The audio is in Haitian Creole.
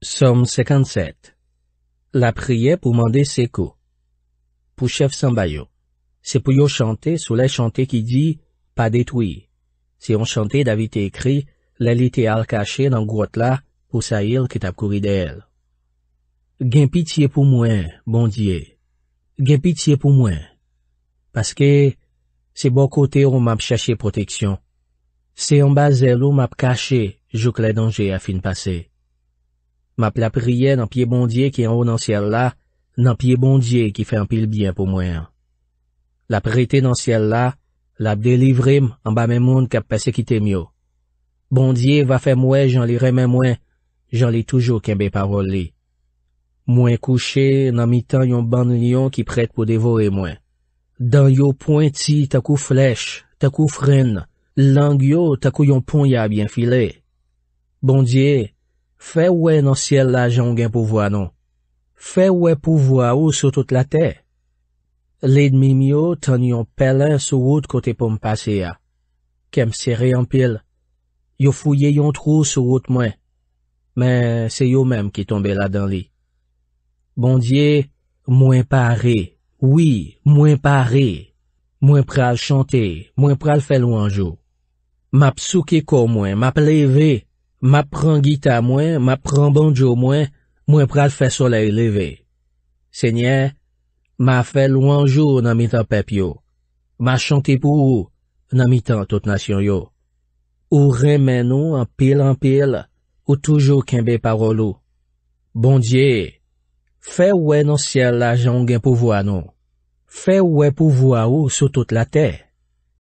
SOM 57 LA PRIYE POU MANDE SEKO POU CHEF SEMBAYO SE POU YO CHANTE SOU LE CHANTE KI DI PA DETWI SE YON CHANTE DAVI TE EKRI LE LITE AL KACHE DAN GROTLA POU SAIL KET APKOURI DE EL GEN PITIE POU MOIN, BON DIE GEN PITIE POU MOIN PASKE SE BO KOTE O MAP CHACHE PROTEKSYON SE YON BA ZEL O MAP KACHE JOUK LE DANGER AFIN PASE M ap la priye nan piye bondye ki an ou nan siel la, nan piye bondye ki fe an pil bien pou mwen. La prete nan siel la, la ap delivrim an ba men moun kap pase ki te myo. Bondye va fe mwen jan li remen mwen, jan li toujou ken be paroli. Mwen kouche nan mi tan yon ban nyon ki prete pou devore mwen. Dan yo pointi takou flech, takou fren, lang yo takou yon pon ya bien file. Bondye! Fè wè nan sèl la jan gen pou vwa nan. Fè wè pou vwa ou sou tout la tè. Lèd mimi yo tan yon pelè sou wout kote pou m'pase ya. Kèm serè yon pil. Yo fouye yon trou sou wout mwen. Men, se yo menm ki tombe la dan li. Bondye, mwen pare. Oui, mwen pare. Mwen pral chante. Mwen pral fè lwenjou. Map souke kou mwen. Map levey. Ma pran gita mwen, ma pran banjo mwen, mwen pral fè soleil leve. Senye, ma fè lwenjou nan mitan pep yo. Ma chante pou ou nan mitan tout nasyon yo. Ou remen nou an pil an pil ou toujou kenbe parol ou. Bondye, fè ouwe nan siel la jang gen pouvoa nou. Fè ouwe pouvoa ou sou tout la tè.